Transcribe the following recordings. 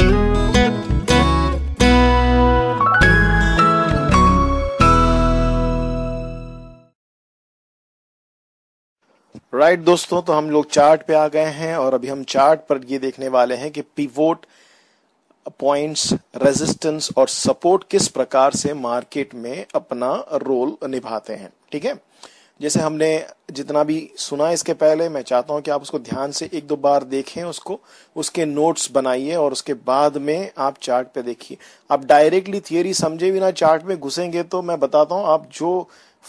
right right, दोस्तों तो हम लोग चार्ट पे आ गए हैं और अभी हम चार्ट पर ये देखने वाले हैं कि पिवोट पॉइंट्स रेजिस्टेंस और सपोर्ट किस प्रकार से मार्केट में अपना रोल निभाते हैं ठीक है जैसे हमने जितना भी सुना इसके पहले मैं चाहता हूं कि आप उसको ध्यान से एक दो बार देखें उसको उसके नोट्स बनाइए और उसके बाद में आप चार्ट पे देखिए आप डायरेक्टली थियोरी समझे बिना चार्ट में घुसेंगे तो मैं बताता हूं आप जो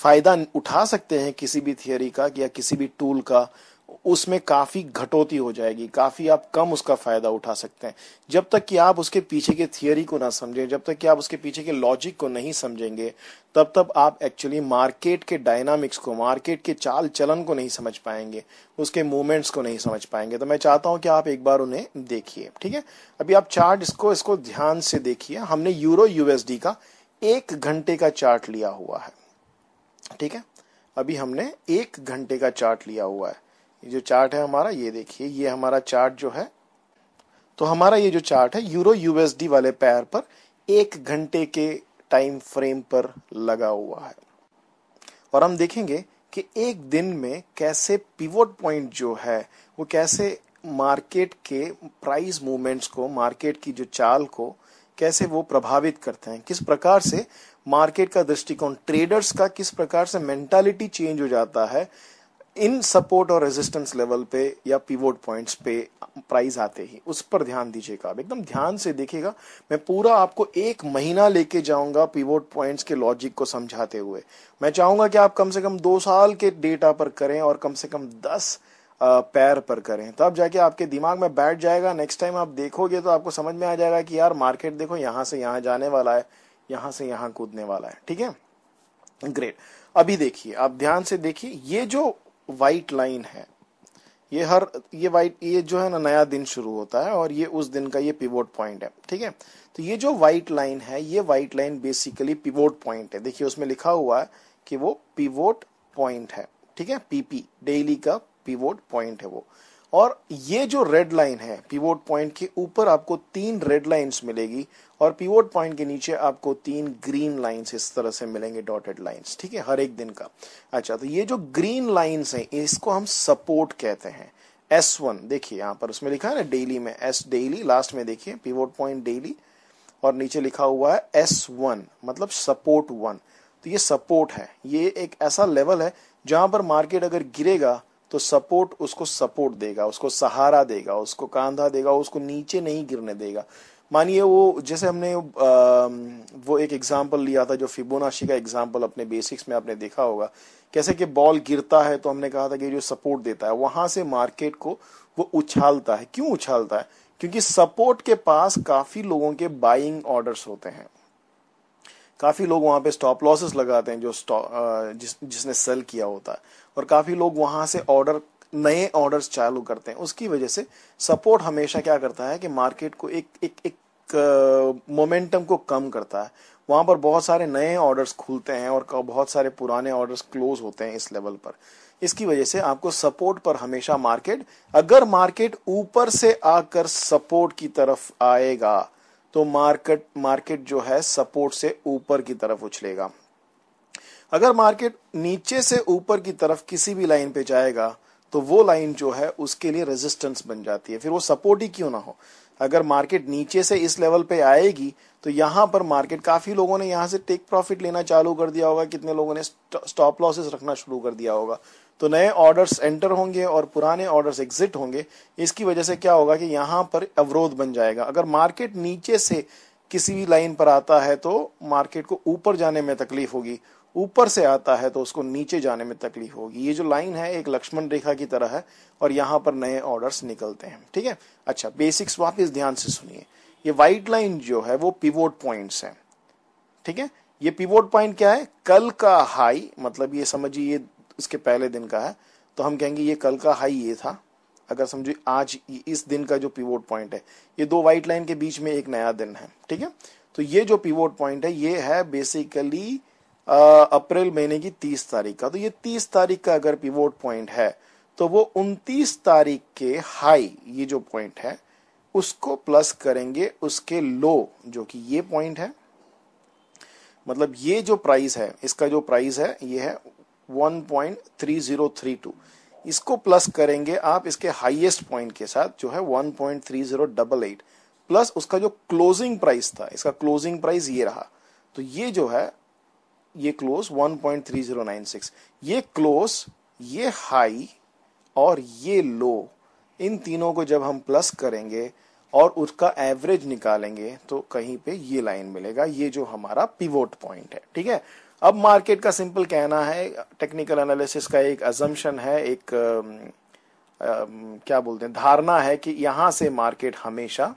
फायदा उठा सकते हैं किसी भी थियोरी का या किसी भी टूल का उसमें काफी घटोती हो जाएगी काफी आप कम उसका फायदा उठा सकते हैं जब तक कि आप उसके पीछे के थियोरी को ना समझें जब तक कि आप उसके पीछे के लॉजिक को नहीं समझेंगे तब तब आप एक्चुअली मार्केट के डायनामिक्स को मार्केट के चाल चलन को नहीं समझ पाएंगे उसके मूवमेंट्स को नहीं समझ पाएंगे तो मैं चाहता हूं कि आप एक बार उन्हें देखिए ठीक है अभी आप चार्ट इसको इसको ध्यान से देखिए हमने यूरो यूएसडी का एक घंटे का चार्ट लिया हुआ है ठीक है अभी हमने एक घंटे का चार्ट लिया हुआ है ये जो चार्ट है हमारा ये देखिए ये हमारा चार्ट जो है तो हमारा ये जो चार्ट है यूरो यूएसडी वाले पैर पर एक घंटे के टाइम फ्रेम पर लगा हुआ है और हम देखेंगे कि एक दिन में कैसे पिवोट पॉइंट जो है वो कैसे मार्केट के प्राइस मूवमेंट्स को मार्केट की जो चाल को कैसे वो प्रभावित करते हैं किस प्रकार से मार्केट का दृष्टिकोण ट्रेडर्स का किस प्रकार से मेंटालिटी चेंज हो जाता है इन सपोर्ट और रेजिस्टेंस लेवल पे या पिवोट पॉइंट्स पे प्राइस आते ही उस पर ध्यान दीजिएगा आप एकदम ध्यान से देखिएगा मैं पूरा आपको एक महीना लेके जाऊंगा पिवोट पॉइंट्स के लॉजिक को समझाते हुए मैं चाहूंगा कि आप कम से कम दो साल के डेटा पर करें और कम से कम दस पैर पर करें तब जाके आपके दिमाग में बैठ जाएगा नेक्स्ट टाइम आप देखोगे तो आपको समझ में आ जाएगा कि यार मार्केट देखो यहां से यहाँ जाने वाला है यहां से यहाँ कूदने वाला है ठीक है ग्रेट अभी देखिए आप ध्यान से देखिए ये जो वाइट लाइन है ये हर ये वाइट ये जो है ना नया दिन शुरू होता है और ये उस दिन का ये पिवोट पॉइंट है ठीक है तो ये जो वाइट लाइन है ये white line basically pivot point है देखिए उसमें लिखा हुआ है कि वो पिवोट पॉइंट है ठीक है पीपी डेली का पिवोट पॉइंट है वो और ये जो रेड लाइन है पिवोट पॉइंट के ऊपर आपको तीन रेड लाइंस मिलेगी और पिवोट पॉइंट के नीचे आपको तीन ग्रीन लाइंस इस तरह से मिलेंगे डॉटेड लाइंस ठीक है हर एक दिन का अच्छा तो ये जो ग्रीन लाइंस हैं इसको हम सपोर्ट कहते हैं एस वन देखिए यहाँ पर उसमें लिखा है ना डेली में एस डेली लास्ट में देखिए पिवोट पॉइंट डेली और नीचे लिखा हुआ है एस वन मतलब सपोर्ट वन तो ये सपोर्ट है ये एक ऐसा लेवल है जहां पर मार्केट अगर गिरेगा तो सपोर्ट उसको सपोर्ट देगा उसको सहारा देगा उसको कांधा देगा उसको नीचे नहीं गिरने देगा मानिए वो जैसे हमने वो एक एग्जाम्पल लिया था जो फिबोनाशी का एग्जाम्पल अपने बेसिक्स में आपने देखा होगा कैसे कि बॉल गिरता है तो हमने कहा था कि जो सपोर्ट देता है वहां से मार्केट को वो उछालता है क्यों उछालता है क्योंकि सपोर्ट के पास काफी लोगों के बाइंग ऑर्डर्स होते हैं काफी लोग वहां पे स्टॉप लॉसेस लगाते हैं जो जिस, जिसने सेल किया होता है और काफ़ी लोग वहां से ऑर्डर नए ऑर्डर्स चालू करते हैं उसकी वजह से सपोर्ट हमेशा क्या करता है कि मार्केट को एक एक एक मोमेंटम को कम करता है वहां पर बहुत सारे नए ऑर्डर्स खुलते हैं और बहुत सारे पुराने ऑर्डर्स क्लोज होते हैं इस लेवल पर इसकी वजह से आपको सपोर्ट पर हमेशा मार्केट अगर मार्केट ऊपर से आकर सपोर्ट की तरफ आएगा तो मार्केट मार्केट जो है सपोर्ट से ऊपर की तरफ उछलेगा अगर मार्केट नीचे से ऊपर की तरफ किसी भी लाइन पे जाएगा तो वो लाइन जो है उसके लिए रेजिस्टेंस बन जाती है फिर वो सपोर्ट ही क्यों ना हो अगर मार्केट नीचे से इस लेवल पे आएगी तो यहां पर मार्केट काफी लोगों ने यहां से टेक प्रॉफिट लेना चालू कर दिया होगा कितने लोगों ने स्टॉप लॉसेस रखना शुरू कर दिया होगा तो नए ऑर्डर्स एंटर होंगे और पुराने ऑर्डर्स एग्जिट होंगे इसकी वजह से क्या होगा कि यहां पर अवरोध बन जाएगा अगर मार्केट नीचे से किसी भी लाइन पर आता है तो मार्केट को ऊपर जाने में तकलीफ होगी ऊपर से आता है तो उसको नीचे जाने में तकलीफ होगी ये जो लाइन है एक लक्ष्मण रेखा की तरह है और यहाँ पर नए ऑर्डर्स निकलते हैं ठीक है अच्छा बेसिक्स वापस ध्यान से सुनिए ये वाइट लाइन जो है वो पिवोट पॉइंट्स है ठीक है ये पिवोट पॉइंट क्या है कल का हाई मतलब ये समझिए ये इसके पहले दिन का है तो हम कहेंगे ये कल का हाई ये था अगर समझिए आज इस दिन का जो पिवोट पॉइंट है ये दो व्हाइट लाइन के बीच में एक नया दिन है ठीक है तो ये जो पिवोट पॉइंट है ये है बेसिकली अप्रैल महीने की तीस तारीख का तो ये तीस तारीख का अगर पिवोट पॉइंट है तो वो उनतीस तारीख के हाई ये जो पॉइंट है उसको प्लस करेंगे उसके लो जो कि ये पॉइंट है मतलब ये जो प्राइस है इसका जो प्राइस है ये है 1.3032 इसको प्लस करेंगे आप इसके हाईएस्ट पॉइंट के साथ जो है 1.3088 प्लस उसका जो क्लोजिंग प्राइस था इसका क्लोजिंग प्राइस ये रहा तो ये जो है ये क्लोज 1.3096 ये क्लोज ये हाई और ये लो इन तीनों को जब हम प्लस करेंगे और उसका एवरेज निकालेंगे तो कहीं पे ये लाइन मिलेगा ये जो हमारा पिवोट पॉइंट है ठीक है अब मार्केट का सिंपल कहना है टेक्निकल एनालिसिस का एक अजम्पन है एक आ, um, आ, um, क्या बोलते हैं धारणा है कि यहां से मार्केट हमेशा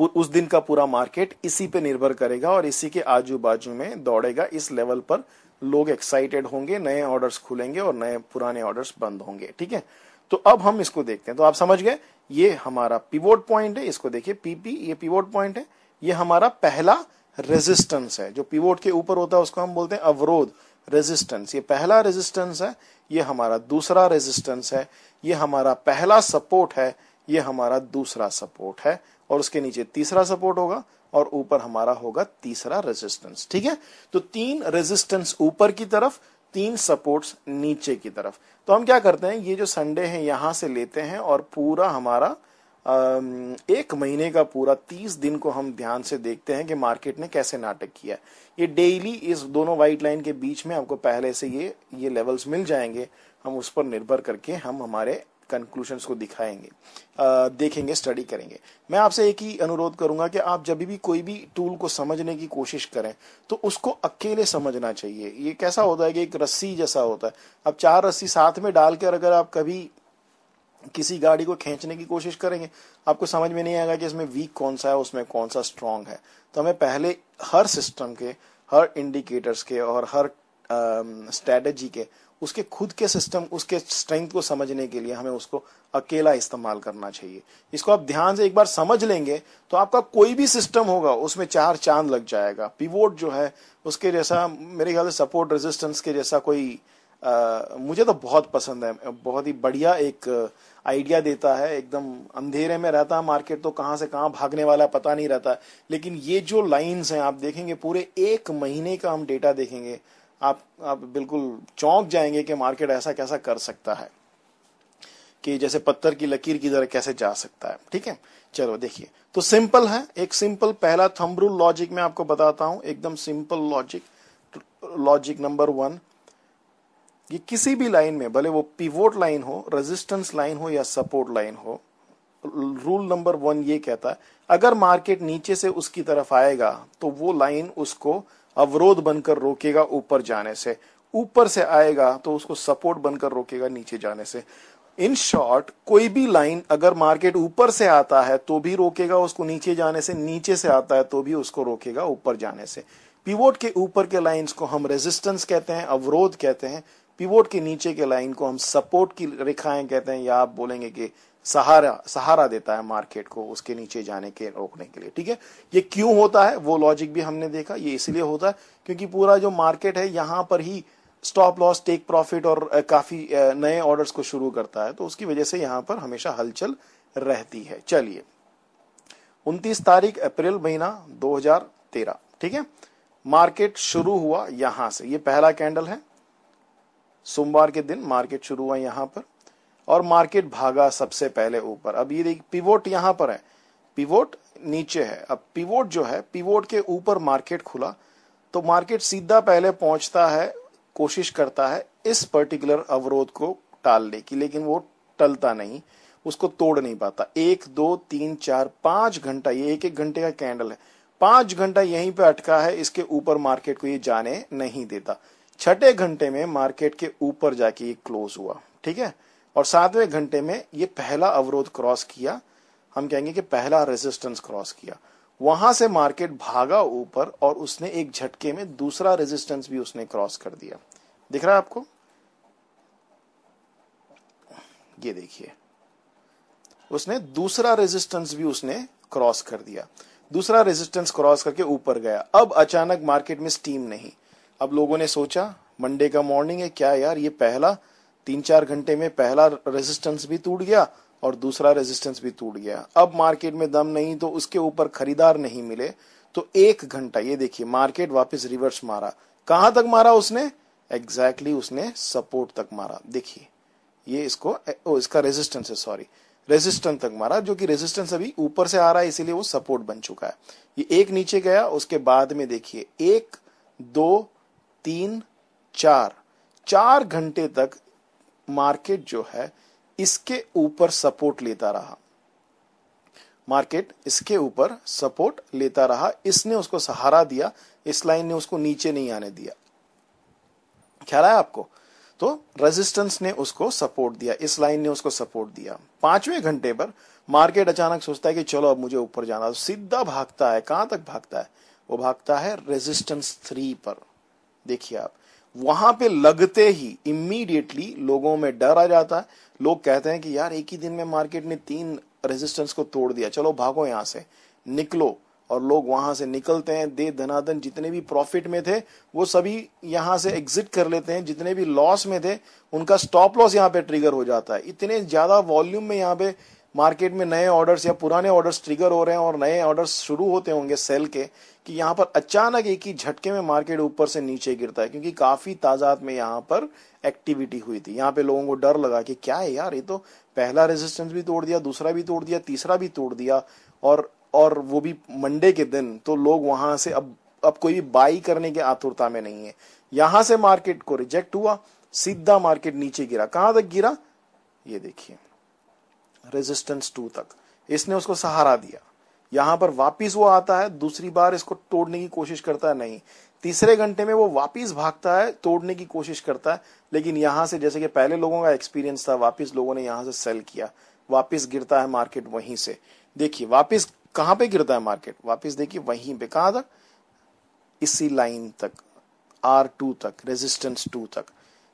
उस दिन का पूरा मार्केट इसी पे निर्भर करेगा और इसी के आजू बाजू में दौड़ेगा इस लेवल पर लोग एक्साइटेड होंगे नए ऑर्डर्स खुलेंगे और नए पुराने ऑर्डर्स बंद होंगे ठीक है तो अब हम इसको देखते हैं तो आप समझ गए ये हमारा पिवोट पॉइंट है इसको देखिए पीपी ये पिवोट पॉइंट है ये हमारा पहला रेजिस्टेंस है जो पिवोट के ऊपर होता है उसको हम बोलते हैं अवरोध रेजिस्टेंस ये पहला रेजिस्टेंस है ये हमारा दूसरा रेजिस्टेंस है ये हमारा पहला सपोर्ट है ये हमारा दूसरा सपोर्ट है और उसके नीचे तीसरा सपोर्ट होगा और ऊपर हमारा होगा तीसरा रेजिस्टेंस ठीक है तो तीन रेजिस्टेंस ऊपर की तरफ तीन सपोर्ट्स नीचे की तरफ तो हम क्या करते हैं ये जो संडे है यहां से लेते हैं और पूरा हमारा एक महीने का पूरा तीस दिन को हम ध्यान से देखते हैं कि मार्केट ने कैसे नाटक किया ये डेली इस दोनों वाइट लाइन के बीच में हमको पहले से ये ये लेवल्स मिल जाएंगे हम उस पर निर्भर करके हम हमारे कंक्लूशन को दिखाएंगे आ, देखेंगे स्टडी करेंगे मैं आपसे एक ही अनुरोध करूंगा कि आप जब भी कोई भी टूल को समझने की कोशिश करें तो उसको अकेले समझना चाहिए ये कैसा होता है कि एक रस्सी जैसा होता है अब चार रस्सी साथ में डालकर अगर आप कभी किसी गाड़ी को खींचने की कोशिश करेंगे आपको समझ में नहीं आएगा कि इसमें वीक कौन सा है उसमें कौन सा स्ट्रांग है तो हमें पहले हर सिस्टम के हर इंडिकेटर्स के और हर स्ट्रेटजी के उसके खुद के सिस्टम उसके स्ट्रेंथ को समझने के लिए हमें उसको अकेला इस्तेमाल करना चाहिए इसको आप ध्यान से एक बार समझ लेंगे तो आपका कोई भी सिस्टम होगा उसमें चार चांद लग जाएगा पिवोट जो है उसके जैसा मेरे ख्याल से सपोर्ट रेजिस्टेंस के जैसा कोई आ, मुझे तो बहुत पसंद है बहुत ही बढ़िया एक आइडिया देता है एकदम अंधेरे में रहता है मार्केट तो कहाँ से कहाँ भागने वाला पता नहीं रहता लेकिन ये जो लाइंस हैं आप देखेंगे पूरे एक महीने का हम डेटा देखेंगे आप आप बिल्कुल चौंक जाएंगे कि मार्केट ऐसा कैसा कर सकता है कि जैसे पत्थर की लकीर की तरह कैसे जा सकता है ठीक है चलो देखिए तो सिंपल है एक सिंपल पहला थम्बरूल लॉजिक मैं आपको बताता हूं एकदम simple logic logic number one ये किसी भी लाइन में भले वो पिवोट लाइन हो रेजिस्टेंस लाइन हो या सपोर्ट लाइन हो रूल नंबर वन ये कहता है अगर मार्केट नीचे से उसकी तरफ आएगा तो वो लाइन उसको अवरोध बनकर रोकेगा ऊपर जाने से ऊपर से आएगा तो उसको सपोर्ट बनकर रोकेगा नीचे जाने से इन शॉर्ट कोई भी लाइन अगर मार्केट ऊपर से आता है तो भी रोकेगा उसको नीचे जाने से नीचे से आता है तो भी उसको रोकेगा ऊपर जाने से पिवोट के ऊपर के लाइंस को हम रेजिस्टेंस कहते हैं अवरोध कहते हैं पिवोट के नीचे के लाइन को हम सपोर्ट की रेखाएं कहते हैं या आप बोलेंगे कि सहारा सहारा देता है मार्केट को उसके नीचे जाने के रोकने के लिए ठीक है ये क्यों होता है वो लॉजिक भी हमने देखा ये इसलिए होता है क्योंकि पूरा जो मार्केट है यहां पर ही स्टॉप लॉस टेक प्रॉफिट और काफी नए ऑर्डर्स को शुरू करता है तो उसकी वजह से यहां पर हमेशा हलचल रहती है चलिए उन्तीस तारीख अप्रैल महीना 2013 ठीक है मार्केट शुरू हुआ यहां से ये पहला कैंडल है सोमवार के दिन मार्केट शुरू हुआ यहां पर और मार्केट भागा सबसे पहले ऊपर अब ये देखिए पिवोट यहाँ पर है पिवोट नीचे है अब पिवोट जो है पिवोट के ऊपर मार्केट खुला तो मार्केट सीधा पहले पहुंचता है कोशिश करता है इस पर्टिकुलर अवरोध को टालने की लेकिन वो टलता नहीं उसको तोड़ नहीं पाता एक दो तीन चार पांच घंटा ये एक एक घंटे का कैंडल है पांच घंटा यहीं पे अटका है इसके ऊपर मार्केट को ये जाने नहीं देता छठे घंटे में मार्केट के ऊपर जाके ये क्लोज हुआ ठीक है और सातवें घंटे में ये पहला अवरोध क्रॉस किया हम कहेंगे कि पहला रेजिस्टेंस क्रॉस किया वहां से मार्केट भागा ऊपर और उसने एक झटके में दूसरा रेजिस्टेंस भी उसने क्रॉस कर दिया दिख रहा है आपको ये देखिए उसने दूसरा रेजिस्टेंस भी उसने क्रॉस कर दिया दूसरा रेजिस्टेंस क्रॉस करके ऊपर गया अब अचानक मार्केट में स्टीम नहीं अब लोगों ने सोचा मंडे का मॉर्निंग है क्या यार ये पहला तीन चार घंटे में पहला रेजिस्टेंस भी टूट गया और दूसरा रेजिस्टेंस भी टूट गया अब मार्केट में दम नहीं तो उसके ऊपर खरीदार नहीं मिले तो एक घंटा ये देखिए मार्केट वापस रिवर्स मारा कहां तक मारा उसने एग्जैक्टली exactly उसने सपोर्ट तक मारा देखिए ये इसको ओ, इसका रेजिस्टेंस है सॉरी रेजिस्टेंस तक मारा जो कि रेजिस्टेंस अभी ऊपर से आ रहा है इसीलिए वो सपोर्ट बन चुका है ये एक नीचे गया उसके बाद में देखिए एक दो तीन चार चार घंटे तक मार्केट जो है इसके ऊपर सपोर्ट लेता रहा मार्केट इसके ऊपर सपोर्ट लेता रहा इसने उसको सहारा दिया इस लाइन ने उसको नीचे नहीं आने दिया ख्याल है आपको तो रेजिस्टेंस ने उसको सपोर्ट दिया इस लाइन ने उसको सपोर्ट दिया पांचवें घंटे पर मार्केट अचानक सोचता है कि चलो अब मुझे ऊपर जाना तो सीधा भागता है कहां तक भागता है वो भागता है रेजिस्टेंस थ्री पर देखिए आप वहां पे लगते ही इमीडिएटली लोगों में डर आ जाता है लोग कहते हैं कि यार एक ही दिन में मार्केट ने तीन रेजिस्टेंस को तोड़ दिया चलो भागो यहां से निकलो और लोग वहां से निकलते हैं दे धनाधन जितने भी प्रॉफिट में थे वो सभी यहां से एग्जिट कर लेते हैं जितने भी लॉस में थे उनका स्टॉप लॉस यहाँ पे ट्रिगर हो जाता है इतने ज्यादा वॉल्यूम में यहाँ पे मार्केट में नए ऑर्डर्स या पुराने ऑर्डर्स ट्रिगर हो रहे हैं और नए ऑर्डर्स शुरू होते होंगे सेल के कि यहाँ पर अचानक एक ही झटके में मार्केट ऊपर से नीचे गिरता है क्योंकि काफ़ी तादाद में यहाँ पर एक्टिविटी हुई थी यहाँ पे लोगों को डर लगा कि क्या है यार ये तो पहला रेजिस्टेंस भी तोड़ दिया दूसरा भी तोड़ दिया तीसरा भी तोड़ दिया और और वो भी मंडे के दिन तो लोग वहां से अब अब कोई भी बाई करने की आतुरता में नहीं है यहां से मार्केट को रिजेक्ट हुआ सीधा मार्केट नीचे गिरा कहाँ तक गिरा ये देखिए रेजिस्टेंस टू तक इसने उसको सहारा दिया यहां पर वापिस वो आता है दूसरी बार इसको तोड़ने की कोशिश करता है नहीं तीसरे घंटे में वो वापिस भागता है तोड़ने की कोशिश करता है लेकिन यहां से जैसे कि पहले लोगों का एक्सपीरियंस था वापिस लोगों ने यहां से सेल किया वापिस गिरता है मार्केट वहीं से देखिए वापिस कहां पे गिरता है मार्केट वापिस देखिए वहीं पे कहां तक इसी लाइन तक आर टू तक रेजिस्टेंस टू तक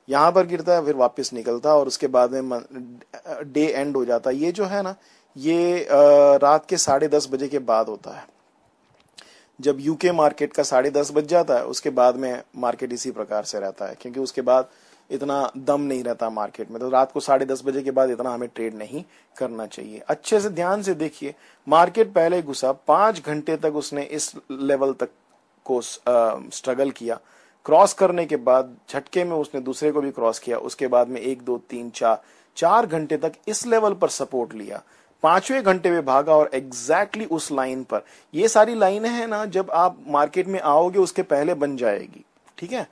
यहाँ पर गिरता है फिर वापस निकलता और उसके बाद में डे एंड हो जाता है ये जो है ना ये रात के साढ़े दस बजे के बाद होता है जब यूके मार्केट का साढ़े दस बज जाता है उसके बाद में मार्केट इसी प्रकार से रहता है क्योंकि उसके बाद इतना दम नहीं रहता मार्केट में तो रात को साढ़े दस बजे के बाद इतना हमें ट्रेड नहीं करना चाहिए अच्छे से ध्यान से देखिए मार्केट पहले घुसा पांच घंटे तक उसने इस लेवल तक को स्ट्रगल किया क्रॉस करने के बाद झटके में उसने दूसरे को भी क्रॉस किया उसके बाद में एक दो तीन चार चार घंटे तक इस लेवल पर सपोर्ट लिया पांचवे घंटे में भागा और एग्जैक्टली exactly उस लाइन पर ये सारी लाइन है ना जब आप मार्केट में आओगे उसके पहले बन जाएगी ठीक है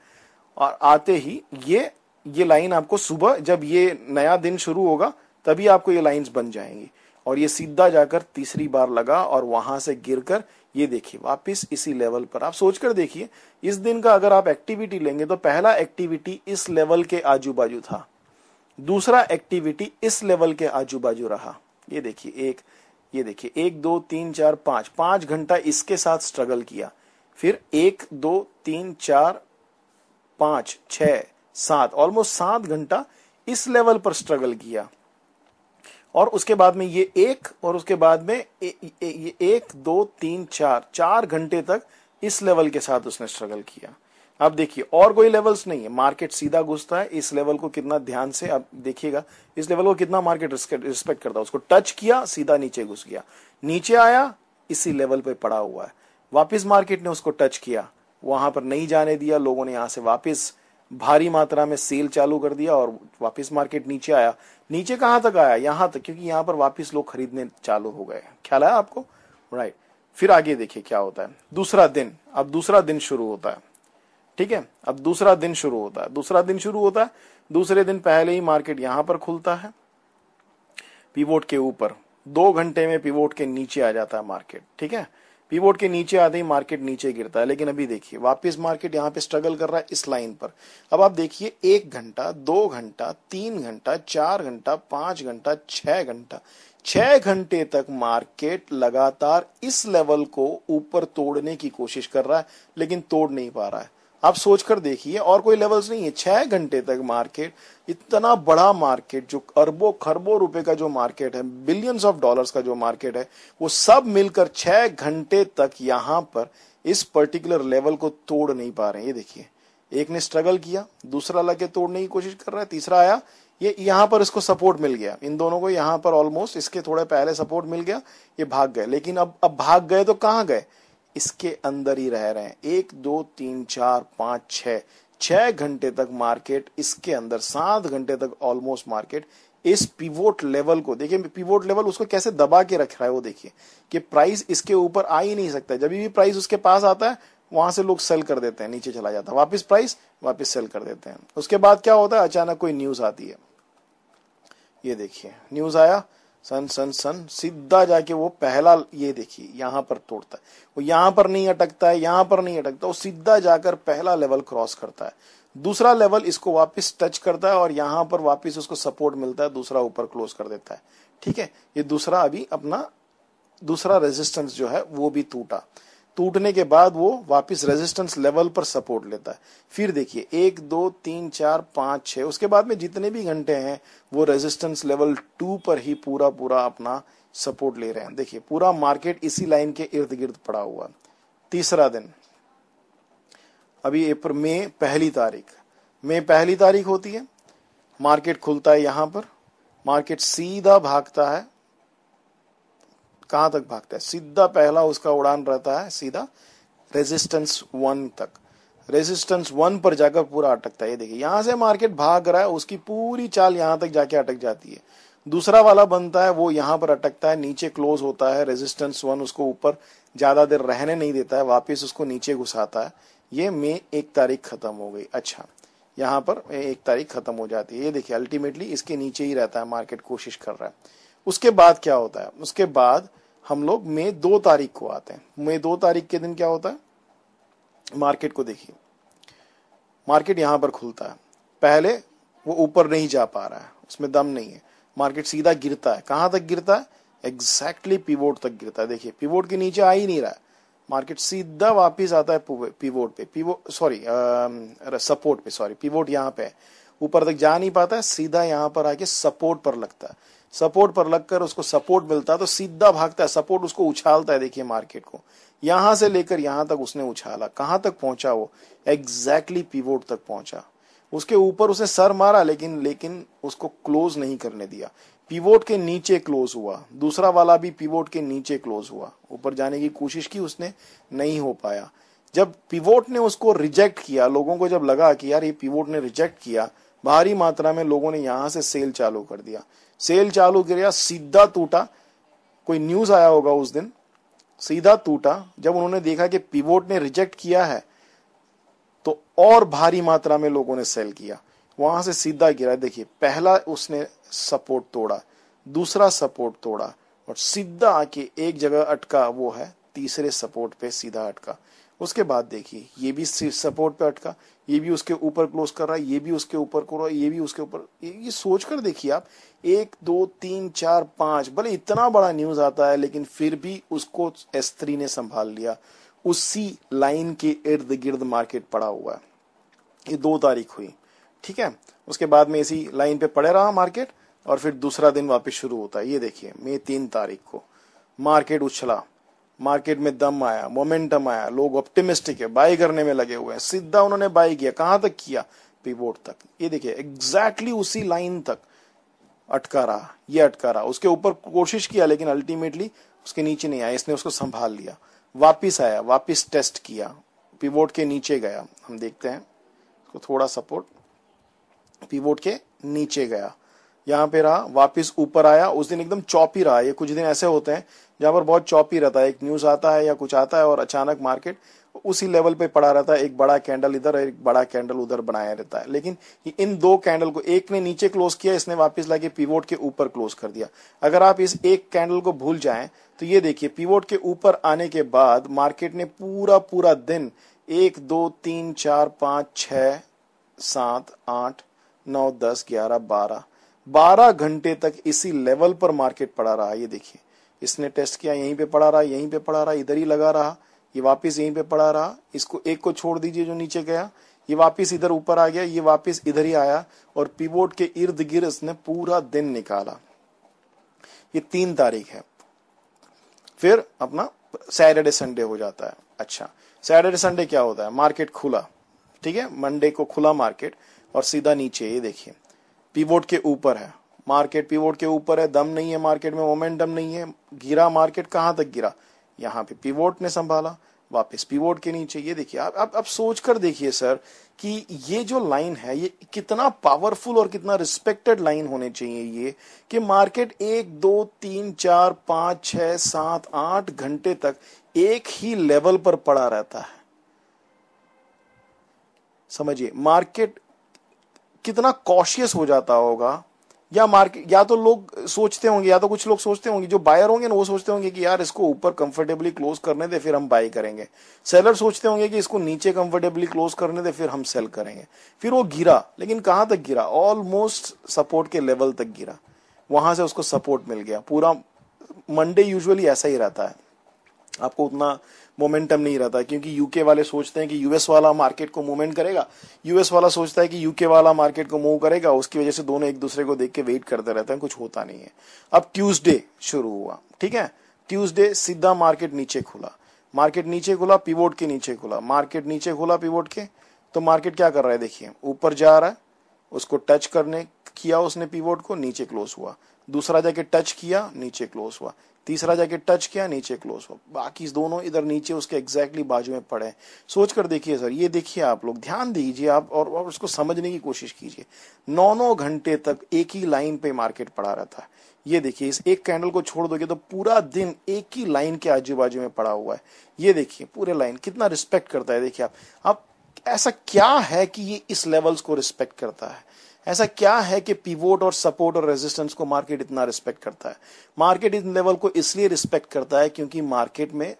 और आते ही ये ये लाइन आपको सुबह जब ये नया दिन शुरू होगा तभी आपको ये लाइंस बन जाएंगी और ये सीधा जाकर तीसरी बार लगा और वहां से गिरकर ये देखिए वापस इसी लेवल पर आप सोचकर देखिए इस दिन का अगर आप एक्टिविटी लेंगे तो पहला एक्टिविटी इस लेवल के आजू बाजू था दूसरा एक्टिविटी इस लेवल के आजू बाजू रहा ये देखिए एक ये देखिए एक दो तीन चार पांच पांच घंटा इसके साथ स्ट्रगल किया फिर एक दो तीन चार पांच छ सात ऑलमोस्ट सात घंटा इस लेवल पर स्ट्रगल किया और उसके बाद में ये एक और उसके बाद में ए, ए, ये एक दो तीन चार चार घंटे तक इस लेवल के साथ उसने स्ट्रगल किया अब देखिए और कोई लेवल्स नहीं है मार्केट सीधा घुसता है इस लेवल को कितना ध्यान से अब देखिएगा इस लेवल को कितना मार्केट रिस्पेक्ट करता है उसको टच किया सीधा नीचे घुस गया नीचे आया इसी लेवल पे पड़ा हुआ है वापस मार्केट ने उसको टच किया वहां पर नहीं जाने दिया लोगों ने यहां से वापस भारी मात्रा में सेल चालू कर दिया और वापस मार्केट नीचे आया नीचे कहां तक आया यहाँ तक क्योंकि यहाँ पर वापस लोग खरीदने चालू हो गए ख्याल है आपको राइट फिर आगे देखिए क्या होता है दूसरा दिन अब दूसरा दिन शुरू होता है ठीक है अब दूसरा दिन शुरू होता है दूसरा दिन शुरू होता है दूसरे दिन पहले ही मार्केट यहां पर खुलता है पिवोट के ऊपर दो घंटे में पिवोट के नीचे आ जाता है मार्केट ठीक है पीवोट के नीचे आते ही मार्केट नीचे गिरता है लेकिन अभी देखिए वापस मार्केट यहाँ पे स्ट्रगल कर रहा है इस लाइन पर अब आप देखिए एक घंटा दो घंटा तीन घंटा चार घंटा पांच घंटा छह घंटा छह घंटे तक मार्केट लगातार इस लेवल को ऊपर तोड़ने की कोशिश कर रहा है लेकिन तोड़ नहीं पा रहा है आप सोच कर देखिए और कोई लेवल्स नहीं है छह घंटे तक मार्केट इतना बड़ा मार्केट जो अरबों खरबों रुपए का जो मार्केट है बिलियंस ऑफ डॉलर्स का जो मार्केट है वो सब मिलकर छह घंटे तक यहां पर इस पर्टिकुलर लेवल को तोड़ नहीं पा रहे ये देखिए एक ने स्ट्रगल किया दूसरा लगे तोड़ने की कोशिश कर रहा है तीसरा आया ये यहां पर इसको सपोर्ट मिल गया इन दोनों को यहाँ पर ऑलमोस्ट इसके थोड़े पहले सपोर्ट मिल गया ये भाग गए लेकिन अब अब भाग गए तो कहाँ गए इसके अंदर ही रह रहे हैं एक दो तीन चार पांच छह छह घंटे तक मार्केट इसके अंदर सात घंटे तक ऑलमोस्ट मार्केट इस पिवोट लेवल को देखिए पिवोट लेवल उसको कैसे दबा के रख रहा है वो देखिए कि प्राइस इसके ऊपर आ ही नहीं सकता जब भी प्राइस उसके पास आता है वहां से लोग सेल कर देते हैं नीचे चला जाता है वापिस प्राइस वापिस सेल कर देते हैं उसके बाद क्या होता है अचानक कोई न्यूज आती है ये देखिए न्यूज आया सन सन सन सीधा जाके वो पहला ये देखिए यहां पर तोड़ता है वो यहां पर नहीं अटकता है यहां पर नहीं अटकता वो सीधा जाकर पहला लेवल क्रॉस करता है दूसरा लेवल इसको वापस टच करता है और यहां पर वापस उसको सपोर्ट मिलता है दूसरा ऊपर क्लोज कर देता है ठीक है ये दूसरा अभी अपना दूसरा रेजिस्टेंस जो है वो भी टूटा टूटने के बाद वो वापस रेजिस्टेंस लेवल पर सपोर्ट लेता है फिर देखिए एक दो तीन चार पांच छह उसके बाद में जितने भी घंटे हैं वो रेजिस्टेंस लेवल टू पर ही पूरा पूरा अपना सपोर्ट ले रहे हैं देखिए पूरा मार्केट इसी लाइन के इर्द गिर्द पड़ा हुआ तीसरा दिन अभी अप्रैल मई पहली तारीख मई पहली तारीख होती है मार्केट खुलता है यहां पर मार्केट सीधा भागता है कहां तक भागता है सीधा पहला उसका उड़ान रहता है सीधा रेजिस्टेंस वन तक रेजिस्टेंस वन पर जाकर पूरा अटकता है ये देखिए यहां से मार्केट भाग रहा है उसकी पूरी चाल यहां तक जाके अटक जाती है दूसरा वाला बनता है वो यहां पर अटकता है नीचे क्लोज होता है रेजिस्टेंस वन उसको ऊपर ज्यादा देर रहने नहीं देता है वापिस उसको नीचे घुसाता है ये मे एक तारीख खत्म हो गई अच्छा यहाँ पर एक तारीख खत्म हो जाती है ये देखिए अल्टीमेटली इसके नीचे ही रहता है मार्केट कोशिश कर रहा है उसके बाद क्या होता है उसके बाद हम लोग मई दो तारीख को आते हैं मई दो तारीख के दिन क्या होता है मार्केट को देखिए मार्केट यहां पर खुलता है पहले वो ऊपर नहीं जा पा रहा है उसमें दम नहीं है मार्केट सीधा गिरता है कहां तक गिरता है एग्जैक्टली exactly पिवोट तक गिरता है देखिए पिवोट के नीचे आ ही नहीं रहा है मार्केट सीधा वापस आता है पिवोट पे पिवोट सॉरी सपोर्ट पे सॉरी पिवोट यहाँ पे है ऊपर तक जा नहीं पाता सीधा यहाँ पर आके सपोर्ट पर लगता है सपोर्ट पर लगकर उसको सपोर्ट मिलता है तो सीधा भागता है सपोर्ट उसको उछालता है देखिए मार्केट को यहां से लेकर यहां तक उसने उछाला कहां तक पहुंचा वो एग्जैक्टली exactly पिवोट तक पहुंचा उसके ऊपर उसने सर मारा लेकिन लेकिन उसको क्लोज नहीं करने दिया पिवोट के नीचे क्लोज हुआ दूसरा वाला भी पिवोट के नीचे क्लोज हुआ ऊपर जाने की कोशिश की उसने नहीं हो पाया जब पिवोट ने उसको रिजेक्ट किया लोगों को जब लगा कि यार ये पिवोट ने रिजेक्ट किया भारी मात्रा में लोगों ने यहां से सेल चालू कर दिया सेल चालू किया सीधा टूटा कोई न्यूज आया होगा उस दिन सीधा टूटा जब उन्होंने देखा कि पिवोट ने रिजेक्ट किया है तो और भारी मात्रा में लोगों ने सेल किया वहां से सीधा गिरा देखिए पहला उसने सपोर्ट तोड़ा दूसरा सपोर्ट तोड़ा और सीधा आके एक जगह अटका वो है तीसरे सपोर्ट पे सीधा अटका उसके बाद देखिए ये भी सपोर्ट पे अटका ये भी उसके ऊपर क्लोज कर रहा है ये भी उसके ऊपर कर रहा है ये भी उसके ऊपर ये सोच कर देखिए आप एक दो तीन चार पांच भले इतना बड़ा न्यूज आता है लेकिन फिर भी उसको एस थ्री ने संभाल लिया उसी लाइन के इर्द गिर्द मार्केट पड़ा हुआ है ये दो तारीख हुई ठीक है उसके बाद में इसी लाइन पे पड़े रहा मार्केट और फिर दूसरा दिन वापस शुरू होता है ये देखिए मई तीन तारीख को मार्केट उछला मार्केट में दम आया मोमेंटम आया लोग ऑप्टिमिस्टिक है बाई करने में लगे हुए हैं सीधा उन्होंने बाई किया कहां तक किया पीबोर्ड तक ये देखिए एग्जैक्टली उसी लाइन तक अटका रहा ये अटका रहा उसके ऊपर कोशिश किया लेकिन अल्टीमेटली उसके नीचे नहीं आया इसने उसको संभाल लिया वापिस आया वापिस टेस्ट किया पीबोर्ड के नीचे गया हम देखते हैं इसको थोड़ा सपोर्ट पीबोर्ड के नीचे गया यहाँ पे रहा वापस ऊपर आया उस दिन एकदम चौपी रहा ये कुछ दिन ऐसे होते हैं जहां पर बहुत चौपी रहता है एक न्यूज आता है या कुछ आता है और अचानक मार्केट उसी लेवल पे पड़ा रहता है एक बड़ा कैंडल इधर एक बड़ा कैंडल उधर बनाया रहता है लेकिन इन दो कैंडल को एक ने नीचे क्लोज किया इसने वापस लाके पीवोट के ऊपर क्लोज कर दिया अगर आप इस एक कैंडल को भूल जाएं तो ये देखिए पीवोट के ऊपर आने के बाद मार्केट ने पूरा पूरा दिन एक दो तीन चार पांच छ सात आठ नौ दस ग्यारह बारह 12 घंटे तक इसी लेवल पर मार्केट पड़ा रहा ये देखिए इसने टेस्ट किया यहीं पे पड़ा रहा यहीं पे पड़ा रहा इधर ही लगा रहा ये वापस यहीं पे पड़ा रहा इसको एक को छोड़ दीजिए जो नीचे गया ये वापस इधर ऊपर आ गया ये वापस इधर ही आया और पीबोर्ड के इर्द गिर्द इसने पूरा दिन निकाला ये तीन तारीख है फिर अपना सैटरडे संडे हो जाता है अच्छा सैटरडे संडे क्या होता है मार्केट खुला ठीक है मंडे को खुला मार्केट और सीधा नीचे ये देखिए पीवोट के ऊपर है मार्केट पीवोट के ऊपर है दम नहीं है मार्केट में मोमेंटम नहीं है गिरा मार्केट कहां तक गिरा यहाँ पे पीवोट ने संभाला वापस पीवोट के नीचे ये देखिए आप अब अब सोच कर देखिए सर कि ये जो लाइन है ये कितना पावरफुल और कितना रिस्पेक्टेड लाइन होने चाहिए ये कि मार्केट एक दो तीन चार पांच छह सात आठ घंटे तक एक ही लेवल पर पड़ा रहता है समझिए मार्केट कितना कॉशियस हो जाता होगा या मार्केट या तो लोग सोचते होंगे या तो कुछ लोग सोचते होंगे जो बायर होंगे ना वो सोचते होंगे कि यार इसको ऊपर कंफर्टेबली क्लोज करने दे फिर हम बाय करेंगे सेलर सोचते होंगे कि इसको नीचे कंफर्टेबली क्लोज करने दे फिर हम सेल करेंगे फिर वो गिरा लेकिन कहां तक गिरा ऑलमोस्ट सपोर्ट के लेवल तक गिरा वहां से उसको सपोर्ट मिल गया पूरा मंडे यूजुअली ऐसा ही रहता है आपको उतना मोमेंटम नहीं रहता क्योंकि यूके वाले सोचते हैं कि यूएस वाला मार्केट को मूवमेंट करेगा यूएस वाला सोचता है कि यूके वाला मार्केट को मूव करेगा उसकी वजह से दोनों एक दूसरे को देख के वेट करते रहते हैं कुछ होता नहीं है अब ट्यूजडे शुरू हुआ ठीक है ट्यूजडे सीधा मार्केट नीचे खुला मार्केट नीचे खुला पिवोट के नीचे खुला मार्केट नीचे खुला पिवोट के तो मार्केट क्या कर रहा है देखिए ऊपर जा रहा है उसको टच करने किया उसने पिवोट को नीचे क्लोज हुआ दूसरा जाके टच किया नीचे क्लोज हुआ तीसरा जाके टच किया नीचे क्लोज हुआ बाकी दोनों इधर नीचे उसके एग्जैक्टली बाजू में पड़े सोच कर देखिए सर ये देखिए आप लोग ध्यान दीजिए आप और, और उसको समझने की कोशिश कीजिए नौ नौ घंटे तक एक ही लाइन पे मार्केट पड़ा रहता है ये देखिए इस एक कैंडल को छोड़ दोगे तो पूरा दिन एक ही लाइन के आजू बाजू में पड़ा हुआ है ये देखिए पूरे लाइन कितना रिस्पेक्ट करता है देखिए आप आप ऐसा क्या है कि ये इस लेवल्स को रिस्पेक्ट करता है ऐसा क्या है कि पिवोट और सपोर्ट और रेजिस्टेंस को मार्केट इतना रिस्पेक्ट करता है मार्केट इन लेवल को इसलिए रिस्पेक्ट करता है क्योंकि मार्केट में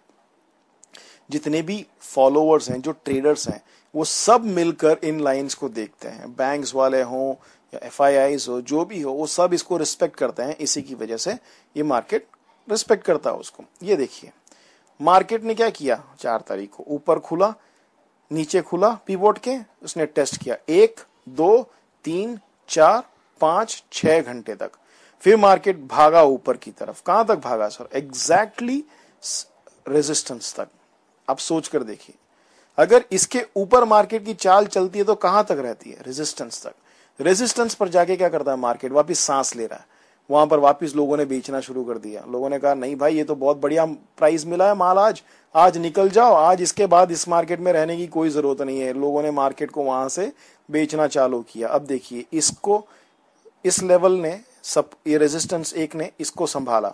जितने भी फॉलोअर्स हैं जो ट्रेडर्स हैं वो सब मिलकर इन लाइंस को देखते हैं बैंक्स वाले हों या एफ हो जो भी हो वो सब इसको रिस्पेक्ट करते हैं इसी की वजह से ये मार्केट रिस्पेक्ट करता है उसको ये देखिए मार्केट ने क्या किया चार तारीख को ऊपर खुला नीचे खुला पीबोर्ड के उसने टेस्ट किया एक दो तीन चार पांच छह घंटे तक फिर मार्केट भागा ऊपर की तरफ कहां तक भागा सर एग्जैक्टली रेजिस्टेंस तक आप सोच कर देखिए अगर इसके ऊपर मार्केट की चाल चलती है तो कहां तक रहती है रेजिस्टेंस तक रेजिस्टेंस पर जाके क्या करता है मार्केट वापिस सांस ले रहा है वहां पर वापिस लोगों ने बेचना शुरू कर दिया लोगों ने कहा नहीं भाई ये तो बहुत बढ़िया प्राइस मिला है माल आज आज निकल जाओ आज इसके बाद इस मार्केट में रहने की कोई जरूरत नहीं है लोगों ने मार्केट को वहां से बेचना चालू किया अब देखिए इसको इस लेवल ने सब ये रेजिस्टेंस एक ने इसको संभाला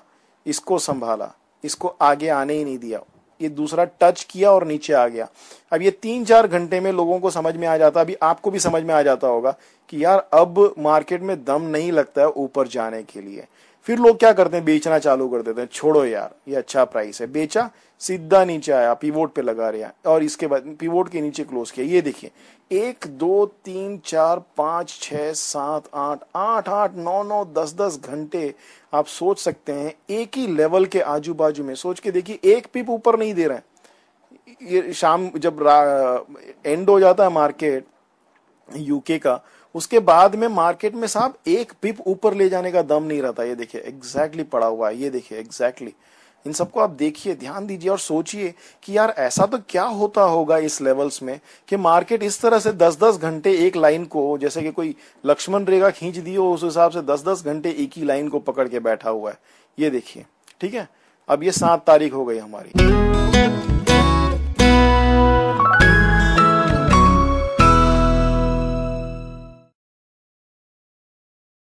इसको संभाला इसको आगे आने ही नहीं दिया ये दूसरा टच किया और नीचे आ गया अब ये तीन चार घंटे में लोगों को समझ में आ जाता अभी आपको भी समझ में आ जाता होगा कि यार अब मार्केट में दम नहीं लगता है ऊपर जाने के लिए फिर लोग क्या करते हैं बेचना चालू कर देते हैं छोड़ो यार ये अच्छा प्राइस है बेचा सीधा नीचे आया पीवोट पे लगा रहा और इसके बाद पीवोट के नीचे क्लोज किया ये देखिए एक दो तीन चार पांच छ सात आठ आठ आठ नौ नौ दस दस घंटे आप सोच सकते हैं एक ही लेवल के आजू बाजू में सोच के देखिए एक पिप ऊपर नहीं दे रहे है ये शाम जब एंड हो जाता है मार्केट यूके का उसके बाद में मार्केट में साहब एक पिप ऊपर ले जाने का दम नहीं रहता ये देखिए एग्जैक्टली पड़ा हुआ है ये देखिए एग्जैक्टली इन सबको आप देखिए ध्यान दीजिए और सोचिए कि यार ऐसा तो क्या होता होगा इस लेवल्स में कि मार्केट इस तरह से 10-10 घंटे एक लाइन को जैसे कि कोई लक्ष्मण रेखा खींच दी हो उस हिसाब से 10-10 घंटे एक ही लाइन को पकड़ के बैठा हुआ है ये देखिए ठीक है अब ये सात तारीख हो गई हमारी